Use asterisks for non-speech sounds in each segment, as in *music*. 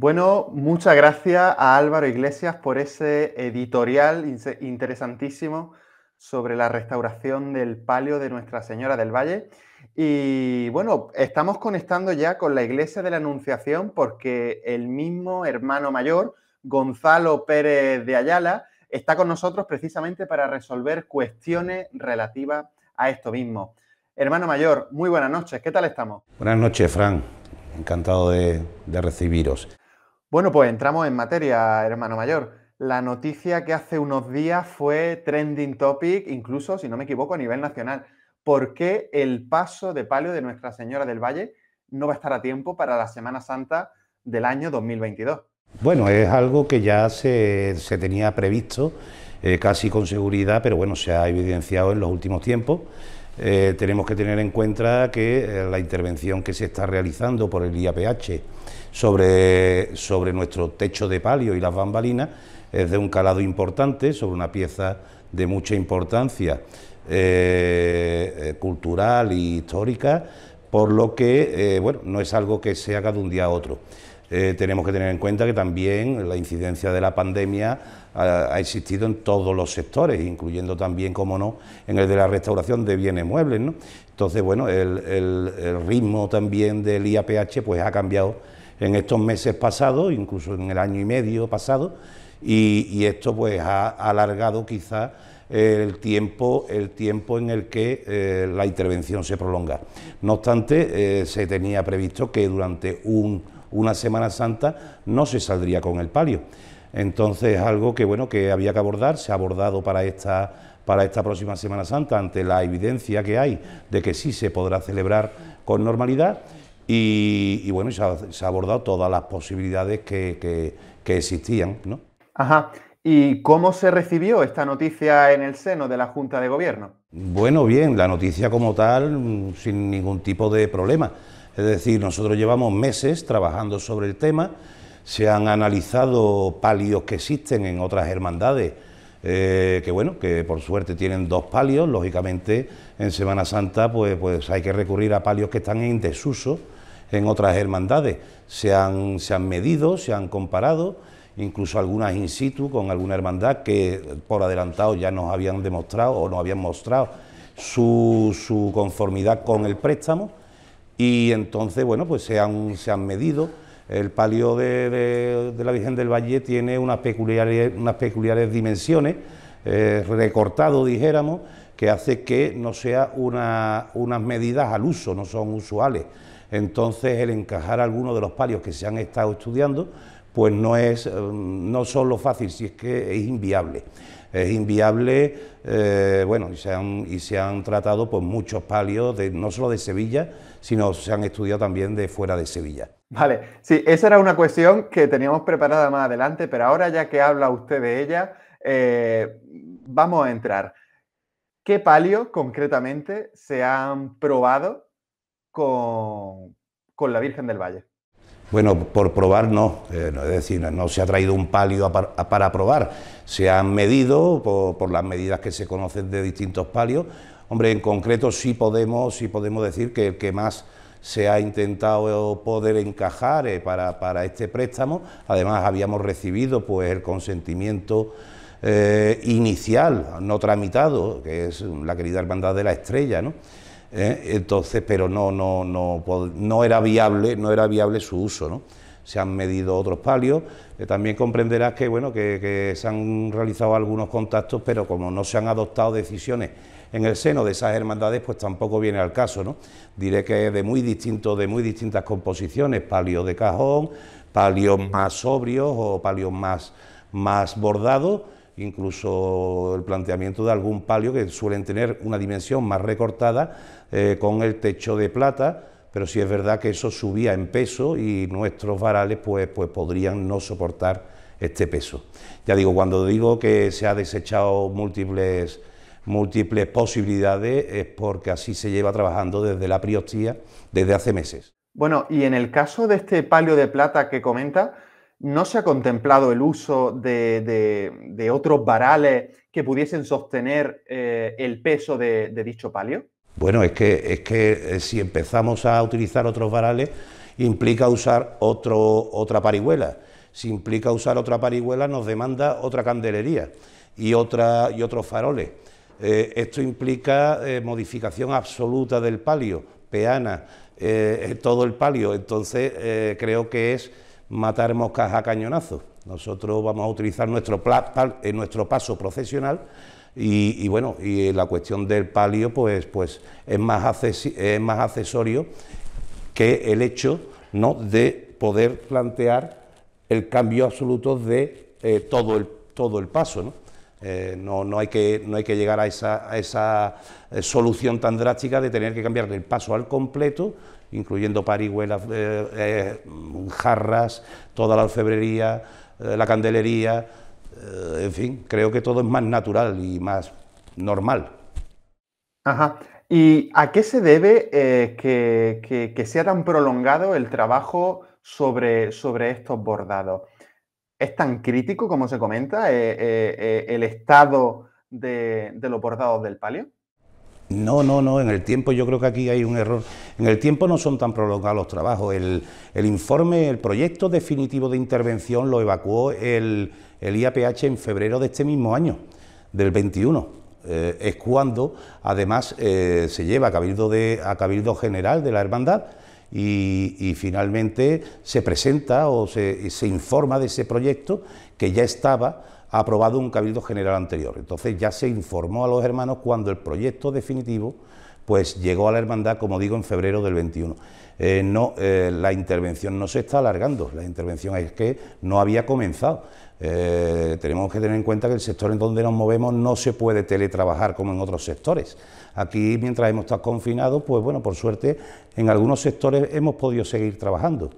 Bueno, muchas gracias a Álvaro Iglesias por ese editorial interesantísimo sobre la restauración del palio de Nuestra Señora del Valle. Y bueno, estamos conectando ya con la Iglesia de la Anunciación porque el mismo hermano mayor, Gonzalo Pérez de Ayala, está con nosotros precisamente para resolver cuestiones relativas a esto mismo. Hermano mayor, muy buenas noches, ¿qué tal estamos? Buenas noches, Fran. Encantado de, recibiros. Bueno, pues entramos en materia, hermano mayor. La noticia que hace unos días fue trending topic, incluso, si no me equivoco, a nivel nacional. ¿Por qué el paso de palio de Nuestra Señora del Valle no va a estar a tiempo para la Semana Santa del año 2022? Bueno, es algo que ya se, tenía previsto eh, casi con seguridad, pero bueno, se ha evidenciado en los últimos tiempos. Eh, tenemos que tener en cuenta que eh, la intervención que se está realizando por el IAPH sobre, sobre nuestro techo de palio y las bambalinas, es de un calado importante, sobre una pieza de mucha importancia eh, eh, cultural y histórica, por lo que eh, bueno, no es algo que se haga de un día a otro. tenemos que tener en cuenta que también la incidencia de la pandemia ha, existido en todos los sectores, incluyendo también, como no, en el de la restauración de bienes muebles. ¿no? Entonces, bueno, el, el ritmo también del IAPH pues, ha cambiado en estos meses pasados, incluso en el año y medio pasado, y, esto pues ha alargado quizá el tiempo, el tiempo en el que eh, la intervención se prolonga. No obstante, eh, se tenía previsto que durante una Semana Santa no se saldría con el palio. Entonces, algo que bueno que había que abordar, se ha abordado para esta para esta próxima Semana Santa ante la evidencia que hay de que sí se podrá celebrar con normalidad y, bueno, se ha, abordado todas las posibilidades que, existían. ¿no? Ajá. ¿Y cómo se recibió esta noticia en el seno de la Junta de Gobierno? Bueno, bien, la noticia como tal, sin ningún tipo de problema. Es decir, nosotros llevamos meses trabajando sobre el tema, se han analizado palios que existen en otras hermandades, eh, que bueno, que por suerte tienen dos palios, lógicamente en Semana Santa pues, pues hay que recurrir a palios que están en desuso en otras hermandades. Se han, se han medido, se han comparado, incluso algunas in situ con alguna hermandad que por adelantado ya nos habían demostrado o nos habían mostrado su, conformidad con el préstamo. Y entonces, bueno, pues se han, se han medido. El palio de, la Virgen del Valle tiene unas peculiares, unas peculiares dimensiones, eh, recortado, dijéramos, que hace que no sea unas medidas al uso, no son usuales. Entonces, el encajar algunos de los palios que se han estado estudiando, pues no es eh, no solo fácil, si es que es inviable. Es inviable, eh, bueno, y se, han, tratado pues, muchos palios, no solo de Sevilla, sino se han estudiado también de fuera de Sevilla. Vale, sí, esa era una cuestión que teníamos preparada más adelante, pero ahora ya que habla usted de ella, eh, vamos a entrar. ¿Qué palios, concretamente se han probado con, la Virgen del Valle? Bueno, por probar no, eh, es decir, no se ha traído un palio para probar, se han medido por, las medidas que se conocen de distintos palios. Hombre, en concreto sí podemos, sí podemos decir que el que más se ha intentado poder encajar eh, para, este préstamo, además habíamos recibido pues el consentimiento eh, inicial, no tramitado, que es la querida Hermandad de la Estrella, ¿no? Eh, entonces, pero no, no, no, no, era viable, no era viable su uso, ¿no? Se han medido otros palios. Eh, también comprenderás que, bueno, que, se han realizado algunos contactos, pero como no se han adoptado decisiones en el seno de esas hermandades, pues tampoco viene al caso, ¿no? Diré que de muy distinto, de muy distintas composiciones, palios de cajón, palios más sobrios o palios más, más bordados incluso el planteamiento de algún palio que suelen tener una dimensión más recortada eh, con el techo de plata, pero si es verdad que eso subía en peso y nuestros varales pues, pues podrían no soportar este peso. Ya digo, cuando digo que se ha desechado múltiples, múltiples posibilidades es porque así se lleva trabajando desde la priostía desde hace meses. Bueno, y en el caso de este palio de plata que comenta, ¿No se ha contemplado el uso de, otros varales que pudiesen sostener eh, el peso de, dicho palio? Bueno, es que, es que eh, si empezamos a utilizar otros varales, implica usar otro, otra parihuela. Si implica usar otra parihuela, nos demanda otra candelería y, otra, y otros faroles. Eh, esto implica modificación absoluta del palio, peana, todo el palio. Entonces, creo que es matar moscas a cañonazos. Nosotros vamos a utilizar nuestro, eh, paso profesional... y, bueno, y la cuestión del palio pues, pues es, más es más accesorio que el hecho ¿no? de poder plantear el cambio absoluto de eh, todo, el, todo el paso. Eh, ¿no? no, hay que, no hay que llegar a esa, a esa solución tan drástica de tener que cambiar el paso al completo incluyendo parihuelas, eh, eh, jarras, toda la alfebrería, eh, la candelería, en fin, creo que todo es más natural y más normal. Ajá. ¿Y a qué se debe que, sea tan prolongado el trabajo sobre, sobre, estos bordados? ¿Es tan crítico, como se comenta, el estado de, los bordados del palio? No, no, no, en el tiempo yo creo que aquí hay un error. En el tiempo no son tan prolongados los trabajos. El, informe, el proyecto definitivo de intervención lo evacuó el, IAPH en febrero de este mismo año, del 21. Eh, es cuando además eh, se lleva a a Cabildo General de la Hermandad y, finalmente se presenta o se, se informa de ese proyecto que ya estaba aprobado un cabildo general anterior. Entonces ya se informó a los hermanos cuando el proyecto definitivo pues llegó a la hermandad, como digo, en febrero del 21. Eh, no, eh, la intervención no se está alargando, la intervención es que no había comenzado. Eh, tenemos que tener en cuenta que el sector en donde nos movemos no se puede teletrabajar como en otros sectores. Aquí, mientras hemos estado confinados, pues bueno, por suerte, en algunos sectores hemos podido seguir trabajando.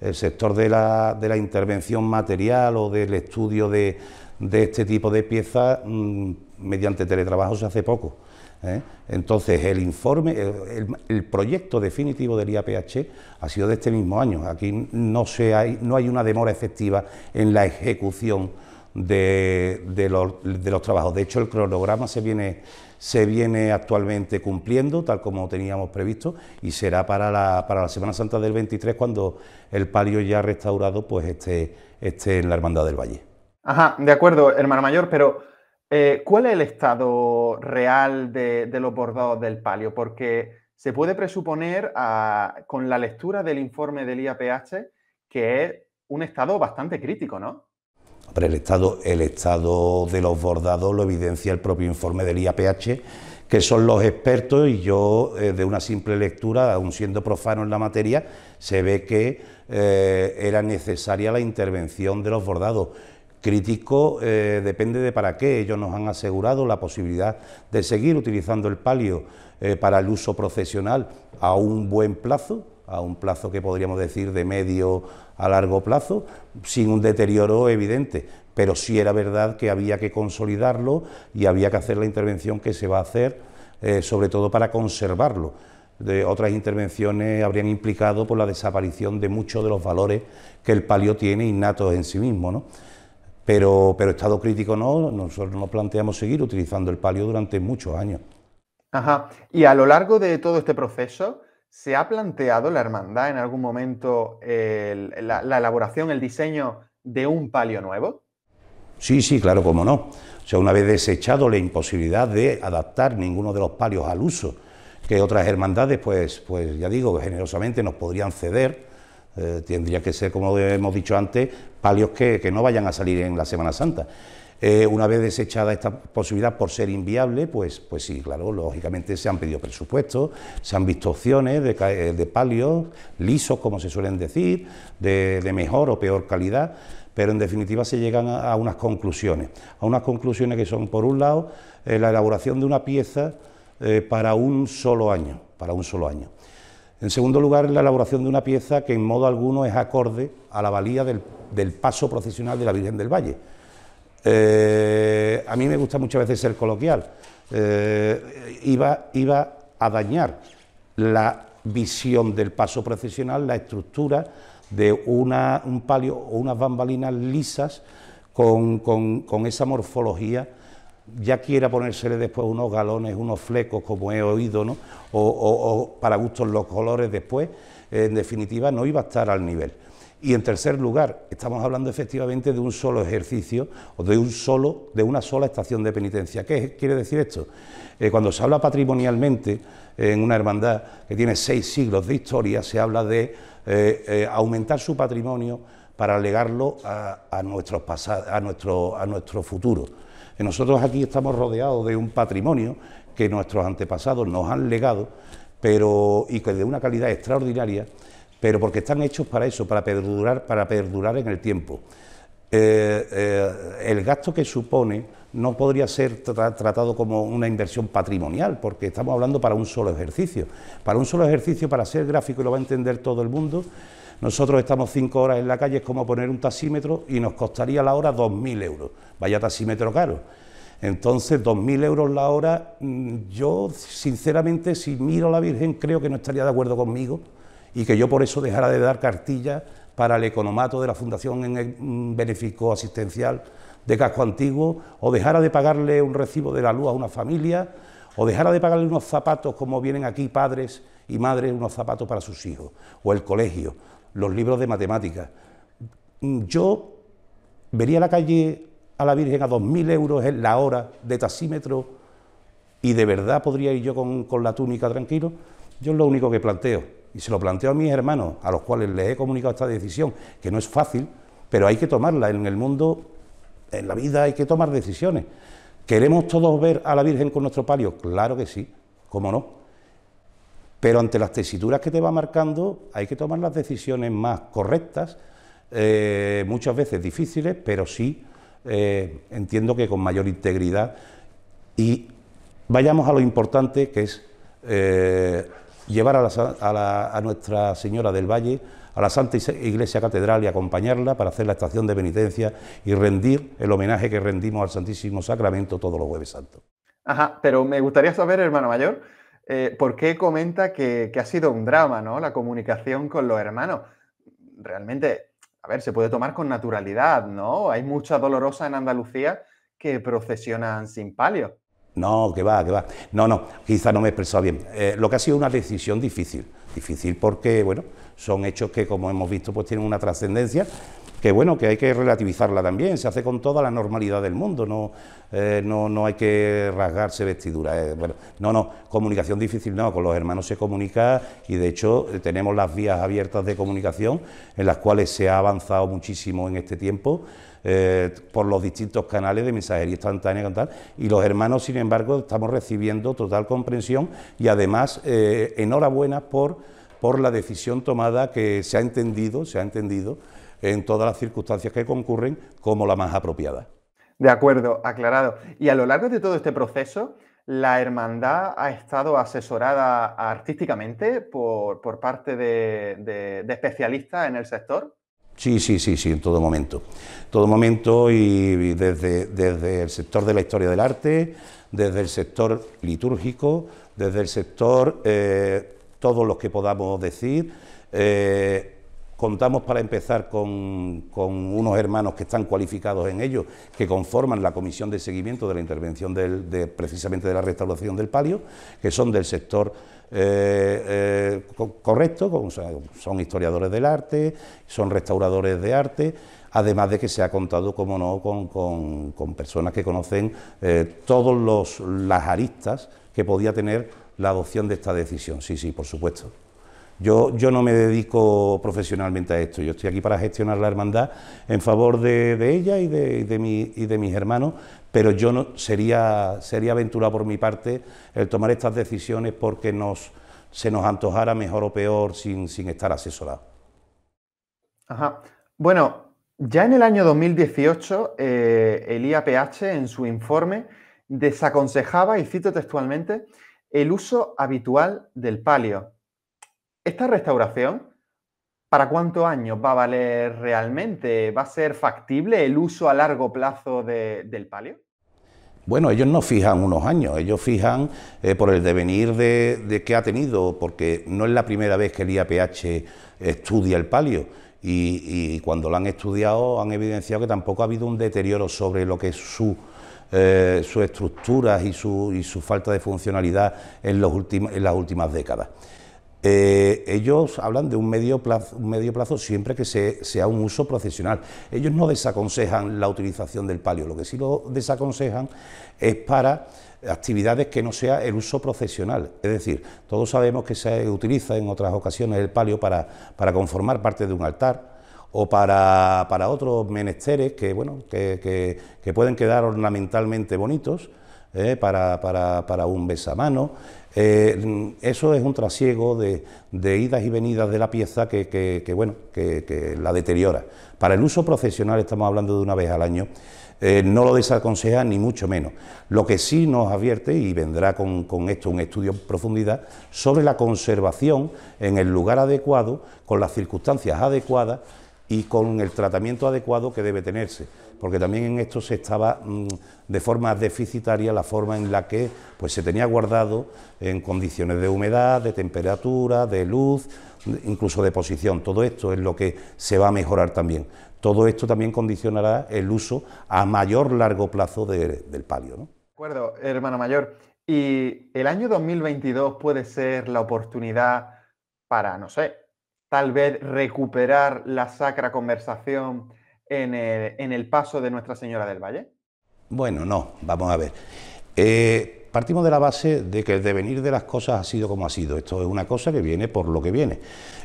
El sector de la intervención material o del estudio de, de este tipo de piezas mm, mediante teletrabajo se hace poco. ¿eh? Entonces, el informe, el, el, proyecto definitivo del IAPH ha sido de este mismo año. Aquí no, se hay, no hay una demora efectiva en la ejecución de, de, los, de los trabajos. De hecho, el cronograma se viene se viene actualmente cumpliendo, tal como teníamos previsto, y será para la, para la Semana Santa del 23 cuando el palio ya restaurado pues esté, esté en la Hermandad del Valle. Ajá, de acuerdo, hermano mayor, pero eh, ¿cuál es el estado real de, los bordados del palio? Porque se puede presuponer ah, con la lectura del informe del IAPH que es un estado bastante crítico, ¿no? el estado, el estado de los bordados lo evidencia el propio informe del IAPH, que son los expertos y yo eh, de una simple lectura, aun siendo profano en la materia, se ve que eh, era necesaria la intervención de los bordados. Crítico eh, depende de para qué. Ellos nos han asegurado la posibilidad de seguir utilizando el palio eh, para el uso profesional a un buen plazo, a un plazo que podríamos decir de medio a largo plazo, sin un deterioro evidente. Pero sí era verdad que había que consolidarlo y había que hacer la intervención que se va a hacer, eh, sobre todo para conservarlo otras intervenciones habrían implicado por pues, la desaparición de muchos de los valores que el palio tiene innatos en sí mismo. Pero, estado crítico no, nosotros nos planteamos seguir utilizando el palio durante muchos años. Ajá. Y a lo largo de todo este proceso, ¿se ha planteado la hermandad en algún momento la, elaboración, el diseño de un palio nuevo? Sí, sí, claro, cómo no. O sea, una vez desechado la imposibilidad de adaptar ninguno de los palios al uso que otras hermandades, pues, pues ya digo, generosamente nos podrían ceder, eh, tendría que ser, como hemos dicho antes, palios que, no vayan a salir en la Semana Santa. Eh, una vez desechada esta posibilidad por ser inviable, pues, pues sí, claro, lógicamente se han pedido presupuestos, se han visto opciones de, eh, de palios lisos, como se suelen decir, de, mejor o peor calidad, pero en definitiva se llegan a, unas conclusiones, a unas conclusiones que son, por un lado, la elaboración de una pieza para un solo año, para un solo año. En segundo lugar, la elaboración de una pieza que en modo alguno es acorde a la valía del, paso procesional de la Virgen del Valle. Eh, a mí me gusta muchas veces ser coloquial. Eh, iba, iba a dañar la visión del paso procesional, la estructura de un palio o unas bambalinas lisas con esa morfología ya quiera ponérsele después unos galones, unos flecos, como he oído, ¿no? o, para gustos los colores después, en definitiva no iba a estar al nivel. Y en tercer lugar, estamos hablando efectivamente de un solo ejercicio o de, un solo, de una sola estación de penitencia. ¿Qué quiere decir esto? Eh, cuando se habla patrimonialmente eh, en una hermandad que tiene seis siglos de historia, se habla de eh, aumentar su patrimonio para legarlo a, a, a, nuestro, a nuestro futuro que nosotros aquí estamos rodeados de un patrimonio que nuestros antepasados nos han legado, pero y que de una calidad extraordinaria, pero porque están hechos para eso, para perdurar, para perdurar en el tiempo. Eh, eh, el gasto que supone no podría ser tratado como una inversión patrimonial, porque estamos hablando para un solo ejercicio. Para un solo ejercicio, para ser gráfico y lo va a entender todo el mundo, nosotros estamos cinco horas en la calle, es como poner un taxímetro y nos costaría la hora dos mil euros. Vaya taxímetro caro. Entonces, dos mil euros la hora, mm, yo sinceramente, si miro a la Virgen, creo que no estaría de acuerdo conmigo y que yo por eso dejara de dar cartilla para el economato de la Fundación en el mm, Beneficio Asistencial de Casco Antiguo, o dejara de pagarle un recibo de la luz a una familia, o dejara de pagarle unos zapatos como vienen aquí padres y madres, unos zapatos para sus hijos, o el colegio los libros de matemáticas. Mm, yo ...vería a la calle a la Virgen a 2.000 euros en la hora de tasímetro y de verdad podría ir yo con, con la túnica tranquilo. Yo es lo único que planteo y se lo planteo a mis hermanos, a los cuales les he comunicado esta decisión, que no es fácil, pero hay que tomarla. En el mundo, en la vida, hay que tomar decisiones. ¿Queremos todos ver a la Virgen con nuestro palio? Claro que sí, cómo no. Pero ante las tesituras que te va marcando hay que tomar las decisiones más correctas, eh, muchas veces difíciles, pero sí eh, entiendo que con mayor integridad. Y vayamos a lo importante que es eh, llevar a, a, Nuestra Señora del Valle a la Santa Iglesia Catedral y acompañarla para hacer la estación de penitencia y rendir el homenaje que rendimos al Santísimo Sacramento todos los jueves santos. Ajá, pero me gustaría saber, hermano mayor, eh, ¿por qué comenta que, ha sido un drama, ¿no? La comunicación con los hermanos. Realmente, a ver, se puede tomar con naturalidad, ¿no? Hay mucha dolorosa en Andalucía que procesionan sin palio. No, que va, que va. No, no, quizá no me he expresado bien. Eh, lo que ha sido una decisión difícil. Difícil porque, bueno, son hechos que, como hemos visto, pues tienen una trascendencia que bueno, que hay que relativizarla también, se hace con toda la normalidad del mundo, no, eh, no, hay que rasgarse vestiduras. Eh, bueno, no, no, comunicación difícil no, con los hermanos se comunica y de hecho eh, tenemos las vías abiertas de comunicación en las cuales se ha avanzado muchísimo en este tiempo. por los distintos canales de mensajería instantánea y tal. Y los hermanos, sin embargo, estamos recibiendo total comprensión y además enhorabuena por, por la decisión tomada que se ha entendido, se ha entendido en todas las circunstancias que concurren como la más apropiada. De acuerdo, aclarado. Y a lo largo de todo este proceso, ¿la hermandad ha estado asesorada artísticamente por, parte de, especialistas en el sector? Sí, sí, sí, sí, en todo momento. Todo momento y desde, el sector de la historia del arte, desde el sector litúrgico, desde el sector, eh, todos los que podamos decir, eh, Contamos para empezar con, unos hermanos que están cualificados en ello, que conforman la comisión de seguimiento de la intervención de, precisamente de la restauración del palio, que son del sector eh, eh, correcto, son historiadores del arte, son restauradores de arte, además de que se ha contado, como no, con, personas que conocen eh, todas las aristas que podía tener la adopción de esta decisión. Sí, sí, por supuesto. Yo, no me dedico profesionalmente a esto, yo estoy aquí para gestionar la hermandad en favor de, ella y de, mis hermanos, pero yo no sería, sería aventurado por mi parte el tomar estas decisiones porque nos, se nos antojara mejor o peor sin, estar asesorado. Ajá. Bueno, ya en el año 2018 el IAPH en su informe desaconsejaba, y cito textualmente, el uso habitual del palio ¿Esta restauración para cuántos años va a valer realmente? ¿Va a ser factible el uso a largo plazo del palio? Bueno, ellos no fijan unos años, ellos fijan eh, por el devenir de, que ha tenido, porque no es la primera vez que el IAPH estudia el palio. Y, cuando lo han estudiado han evidenciado que tampoco ha habido un deterioro sobre lo que es su, eh, sus estructuras y su, falta de funcionalidad en las últimas décadas. Eh, ellos hablan de un medio plazo, un medio plazo siempre que sea un uso profesional. Ellos no desaconsejan la utilización del palio, lo que sí lo desaconsejan es para actividades que no sea el uso profesional. Es decir, todos sabemos que se utiliza en otras ocasiones el palio para, conformar parte de un altar, o para, otros menesteres que, bueno, que, pueden quedar ornamentalmente bonitos, eh, para, para, para, un besamano, eh, eso es un trasiego de, idas y venidas de la pieza que, bueno, que, la deteriora. Para el uso profesional estamos hablando de una vez al año. Eh, no lo desaconseja ni mucho menos. Lo que sí nos advierte, y vendrá con, con, esto un estudio en profundidad, sobre la conservación en el lugar adecuado, con las circunstancias adecuadas y con el tratamiento adecuado que debe tenerse porque también en esto se estaba mm, de forma deficitaria la forma en la que pues, se tenía guardado en condiciones de humedad, de temperatura, de luz, incluso de posición. Todo esto es lo que se va a mejorar también. Todo esto también condicionará el uso a mayor largo plazo del palio. ¿no? De acuerdo, hermano mayor. ¿Y el año 2022 puede ser la oportunidad para, no sé, tal vez recuperar la sacra conversación? en el, paso de Nuestra Señora del Valle? Bueno, no, vamos a ver. Eh, partimos de la base de que el devenir de las cosas ha sido como ha sido. Esto es una cosa que viene por lo que viene.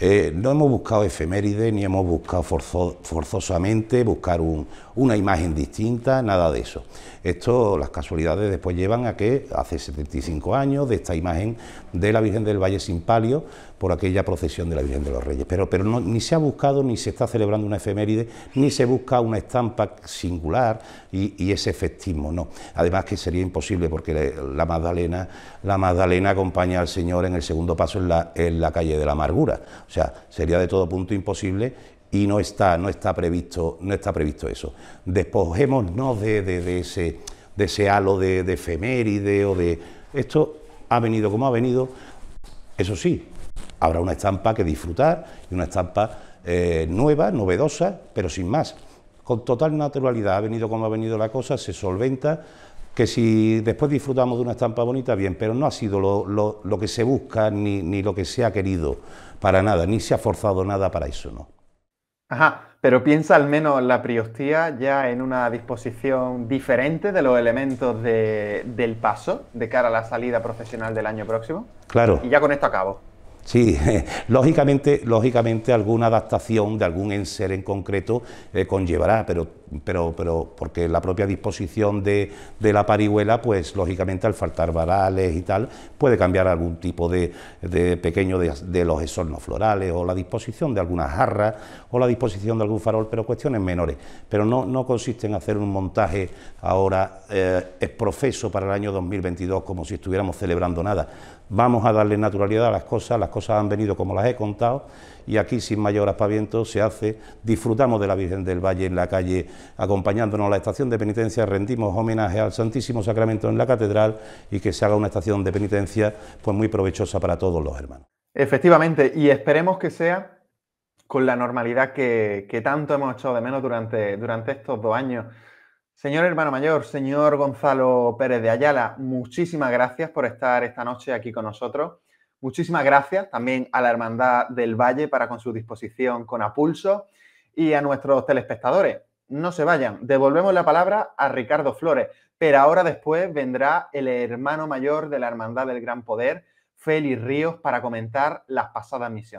Eh, no hemos buscado efemérides, ni hemos buscado forzosamente buscar una imagen distinta, nada de eso. Esto, las casualidades después llevan a que hace 75 años de esta imagen de la Virgen del Valle sin palio por aquella procesión de la Virgen de los Reyes. Pero, pero ni se ha buscado, ni se está celebrando una efeméride, ni se busca una estampa singular y, ese efectismo, no. Además que sería imposible porque la Magdalena, la Magdalena acompaña al Señor en el segundo paso en la, en la calle de la amargura. O sea, sería de todo punto imposible y no está, no está, previsto, no está previsto eso. Despojémonos de, de, ese, de ese halo de, de efeméride o de... Esto ha venido como ha venido, eso sí, habrá una estampa que disfrutar y una estampa eh, nueva, novedosa, pero sin más. Con total naturalidad ha venido como ha venido la cosa, se solventa, que si después disfrutamos de una estampa bonita, bien, pero no ha sido lo, que se busca ni, lo que se ha querido para nada, ni se ha forzado nada para eso, ¿no? Ajá, pero piensa al menos la priostía ya en una disposición diferente de los elementos del paso de cara a la salida profesional del año próximo. Claro. Y ya con esto acabo. Sí, *laughs* lógicamente, lógicamente alguna adaptación de algún enser en concreto eh, conllevará, pero, pero, pero porque la propia disposición de, de, la parihuela, pues lógicamente al faltar varales y tal, puede cambiar algún tipo de, pequeño de, los esornos florales o la disposición de alguna jarra o la disposición de algún farol, pero cuestiones menores. Pero no, no consiste en hacer un montaje ahora es eh, profeso para el año 2022 como si estuviéramos celebrando nada. Vamos a darle naturalidad a las cosas, a las cosas han venido como las he contado y aquí sin mayor aspaviento se hace, disfrutamos de la Virgen del Valle en la calle, acompañándonos a la estación de penitencia, rendimos homenaje al Santísimo Sacramento en la catedral y que se haga una estación de penitencia pues muy provechosa para todos los hermanos. Efectivamente, y esperemos que sea con la normalidad que, tanto hemos echado de menos durante, durante estos dos años. Señor hermano mayor, señor Gonzalo Pérez de Ayala, muchísimas gracias por estar esta noche aquí con nosotros. Muchísimas gracias también a la Hermandad del Valle para con su disposición con Apulso y a nuestros telespectadores. No se vayan, devolvemos la palabra a Ricardo Flores, pero ahora después vendrá el hermano mayor de la Hermandad del Gran Poder, Félix Ríos, para comentar las pasadas misiones.